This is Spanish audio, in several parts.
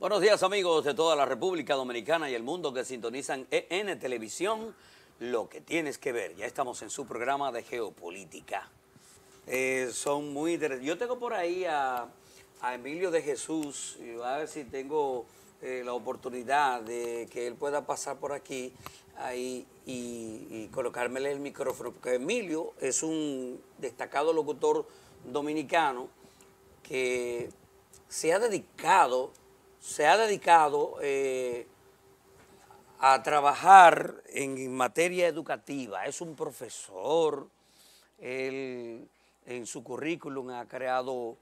Buenos días amigos de toda la República Dominicana y el mundo que sintonizan EN Televisión, lo que tienes que ver. Ya estamos en su programa de geopolítica. Eh, son muy interesantes. Yo tengo por ahí a, Emilio de Jesús, y a ver si tengo eh, la oportunidad de que él pueda pasar por aquí ahí, y, y colocármele el micrófono, porque Emilio es un destacado locutor dominicano que se ha dedicado se ha dedicado eh, a trabajar en materia educativa. Es un profesor, él en su currículum ha creado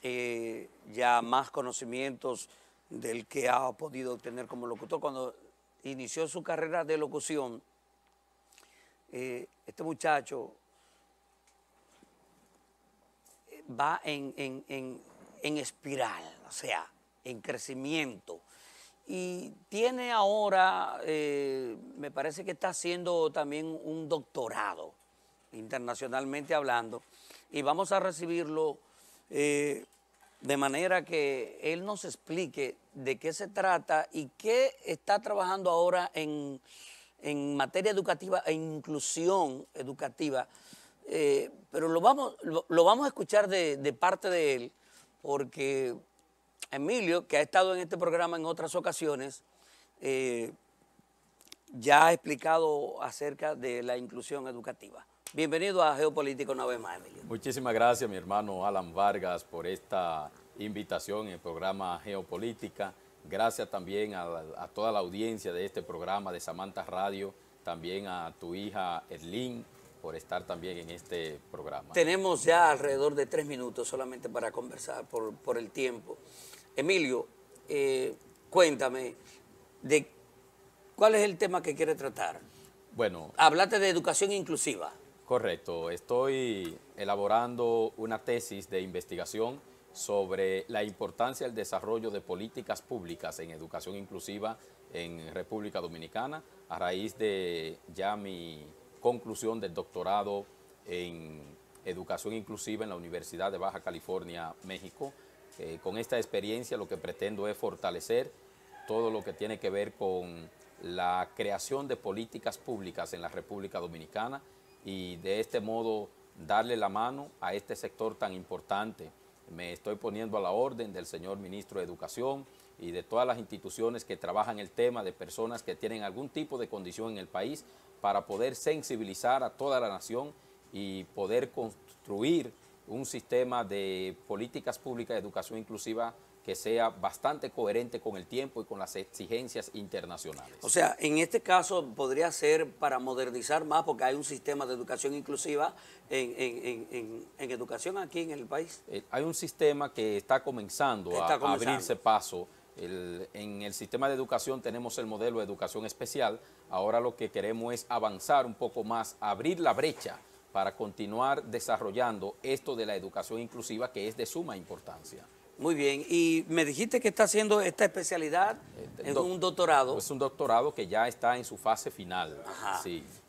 eh, ya más conocimientos del que ha podido obtener como locutor. Cuando inició su carrera de locución, eh, este muchacho va en, en espiral, o sea, en crecimiento. Y tiene ahora, eh, me parece que está haciendo también un doctorado, internacionalmente hablando, y vamos a recibirlo eh, de manera que él nos explique de qué se trata y qué está trabajando ahora en, materia educativa e inclusión educativa. Eh, pero lo vamos, vamos a escuchar de parte de él, porque Emilio, que ha estado en este programa en otras ocasiones, eh, ya ha explicado acerca de la inclusión educativa. Bienvenido a Geopolítico una vez más, Emilio. Muchísimas gracias, mi hermano Alan Vargas, por esta invitación en el programa Geopolítica. Gracias también a, toda la audiencia de este programa de Samantha Radio, también a tu hija Erlín, por estar también en este programa. Tenemos ya alrededor de tres minutos solamente para conversar por, por el tiempo. Emilio, eh, cuéntame de cuál es el tema que quiere tratar. Bueno. Hablate de educación inclusiva. Correcto. Estoy elaborando una tesis de investigación sobre la importancia del desarrollo de políticas públicas en educación inclusiva en República Dominicana a raíz de ya mi conclusión del doctorado en educación inclusiva en la Universidad de Baja California, México, eh, con esta experiencia lo que pretendo es fortalecer todo lo que tiene que ver con la creación de políticas públicas en la República Dominicana y de este modo darle la mano a este sector tan importante. Me estoy poniendo a la orden del señor ministro de Educación y de todas las instituciones que trabajan el tema de personas que tienen algún tipo de condición en el país para poder sensibilizar a toda la nación y poder construir un sistema de políticas públicas de educación inclusiva que sea bastante coherente con el tiempo y con las exigencias internacionales. O sea, en este caso podría ser para modernizar más, porque hay un sistema de educación inclusiva en, educación aquí en el país. Eh, hay un sistema que está comenzando, a, abrirse paso. en el sistema de educación tenemos el modelo de educación especial. Ahora lo que queremos es avanzar un poco más, abrir la brecha para continuar desarrollando esto de la educación inclusiva que es de suma importancia. Muy bien, y me dijiste que está haciendo esta especialidad este, en un doctorado. Es un doctorado que ya está en su fase final. Ajá.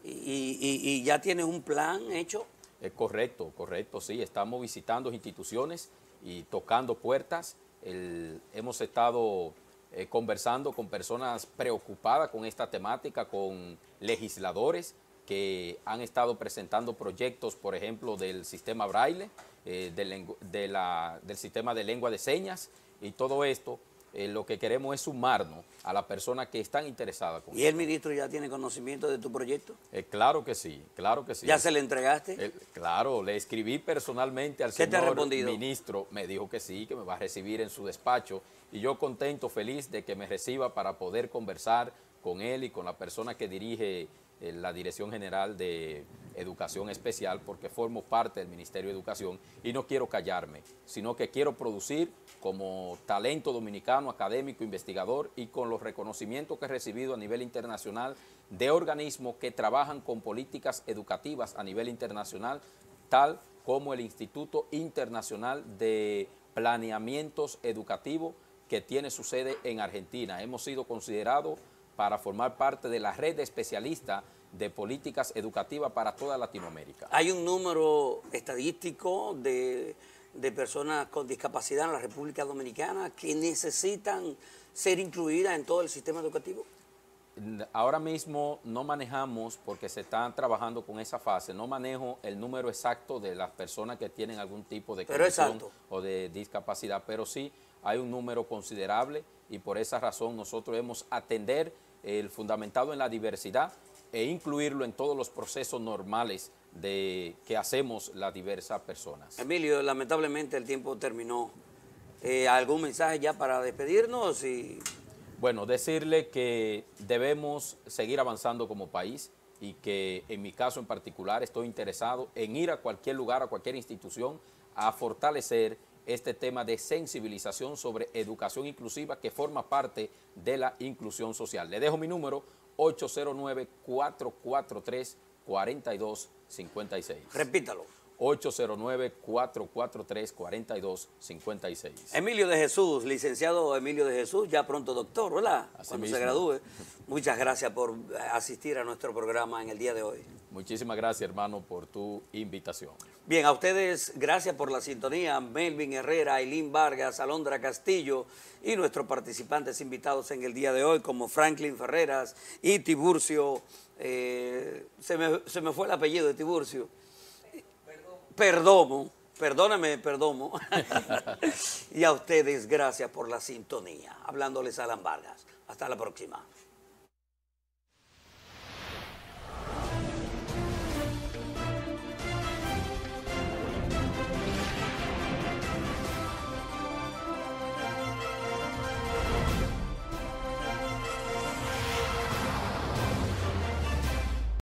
¿Y, ya tiene un plan hecho? Eh, correcto, correcto, sí. Estamos visitando instituciones y tocando puertas. hemos estado eh, conversando con personas preocupadas con esta temática, con legisladores, que han estado presentando proyectos, por ejemplo, del sistema braille, eh, del, de sistema de lengua de señas y todo esto. Eh, lo que queremos es sumarnos a la persona que están interesada. Con ¿Y el ministro ya tiene conocimiento de tu proyecto? Eh, claro que sí, claro que sí. ¿Ya se le entregaste? claro, le escribí personalmente al señor ministro, me dijo que sí, que me va a recibir en su despacho y yo contento, feliz de que me reciba para poder conversar con él y con la persona que dirige eh, la Dirección General de Educación Especial porque formo parte del Ministerio de Educación y no quiero callarme, sino que quiero producir como talento dominicano, académico, investigador y con los reconocimientos que he recibido a nivel internacional de organismos que trabajan con políticas educativas a nivel internacional, tal como el Instituto Internacional de Planeamientos Educativos que tiene su sede en Argentina. Hemos sido considerados para formar parte de la red especialista de políticas educativas para toda Latinoamérica. ¿Hay un número estadístico de, de personas con discapacidad en la República Dominicana que necesitan ser incluidas en todo el sistema educativo? ahora mismo no manejamos, porque se están trabajando con esa fase, no manejo el número exacto de las personas que tienen algún tipo de condición o de discapacidad, pero sí hay un número considerable y por esa razón nosotros debemos atender el fundamentado en la diversidad e incluirlo en todos los procesos normales de que hacemos las diversas personas. Emilio, lamentablemente el tiempo terminó. Eh, ¿Algún mensaje ya para despedirnos? Bueno, decirle que debemos seguir avanzando como país y que en mi caso en particular estoy interesado en ir a cualquier lugar, a cualquier institución, a fortalecer este tema de sensibilización sobre educación inclusiva que forma parte de la inclusión social. Le dejo mi número 809-443-4256. Repítalo. 809-443-4256. Emilio de Jesús, licenciado Emilio de Jesús, ya pronto doctor, hola Cuando se gradúe. Muchas gracias por asistir a nuestro programa en el día de hoy. Muchísimas gracias, hermano, por tu invitación. Bien, a ustedes, gracias por la sintonía. Melvin Herrera, Ailín Vargas, Alondra Castillo y nuestros participantes invitados en el día de hoy, como Franklin Ferreras y Tiburcio. Eh, se me fue el apellido de Tiburcio. Perdomo, perdóname, Perdomo, y a ustedes gracias por la sintonía. Hablándoles Alan Vargas. Hasta la próxima.